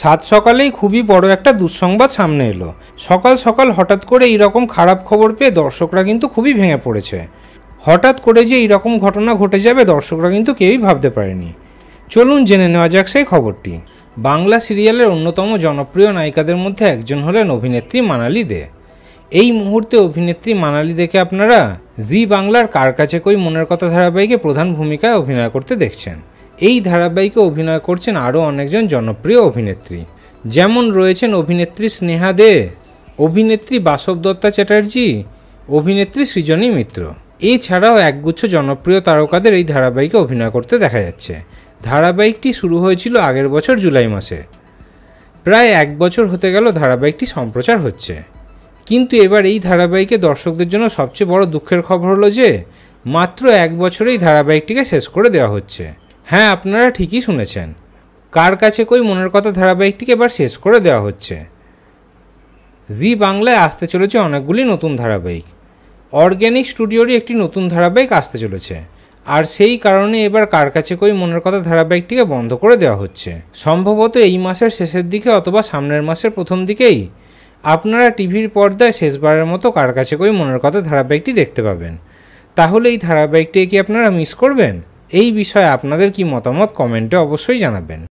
সাত সকালেই খুবই বড় একটা দুঃসংবাদ সামনে এলো সকাল সকাল হঠাৎ করে এইরকম খারাপ খবর পেয়ে দর্শকরা কিন্তু খুবই ভেঙে পড়েছে হঠাৎ করে যে এইরকম ঘটনা ঘটে যাবে দর্শকরা কিন্তু কেউই ভাবতে পারেনি চলুন জেনে নেওয়া যাক সেই খবরটি বাংলা সিরিয়ালের অন্যতম জনপ্রিয় নায়িকাদের মধ্যে একজন হলেন অভিনেত্রী মানালি দে এই মুহূর্তে অভিনেত্রী মানালি দেখে আপনারা জি বাংলার কার কাছে কই মনের কথা ধারাবাহিকে প্রধান ভূমিকায় অভিনয় করতে দেখছেন এই ধারাবাহিকে অভিনয় করছেন আরও অনেকজন জনপ্রিয় অভিনেত্রী যেমন রয়েছেন অভিনেত্রী স্নেহা দে অভিনেত্রী বাসব দত্তা চ্যাটার্জি অভিনেত্রী সৃজনী মিত্র এছাড়াও একগুচ্ছ জনপ্রিয় তারকাদের এই ধারাবাহিকে অভিনয় করতে দেখা যাচ্ছে ধারাবাহিকটি শুরু হয়েছিল আগের বছর জুলাই মাসে প্রায় এক বছর হতে গেল ধারাবাহিকটি সম্প্রচার হচ্ছে কিন্তু এবার এই ধারাবাহিকে দর্শকদের জন্য সবচেয়ে বড় দুঃখের খবর হলো যে মাত্র এক বছরেই ধারাবাহিকটিকে শেষ করে দেওয়া হচ্ছে হ্যাঁ আপনারা ঠিকই শুনেছেন কার কাছে কই মনের কথা ধারাবাহিকটিকে এবার শেষ করে দেওয়া হচ্ছে জি বাংলায় আসতে চলেছে অনেকগুলি নতুন ধারাবাহিক অর্গ্যানিক স্টুডিওরই একটি নতুন ধারাবাহিক আসতে চলেছে আর সেই কারণে এবার কার কাছে কই মনের কথা ধারাবাহিকটিকে বন্ধ করে দেওয়া হচ্ছে সম্ভবত এই মাসের শেষের দিকে অথবা সামনের মাসের প্রথম দিকেই আপনারা টিভির পর্দায় শেষবারের মতো কার কাছে কই মনের কথা ধারাবাহিকটি দেখতে পাবেন তাহলে এই ধারাবাহিকটি কি আপনারা মিস করবেন এই বিষয়ে আপনাদের কি মতামত কমেন্টে অবশ্যই জানাবেন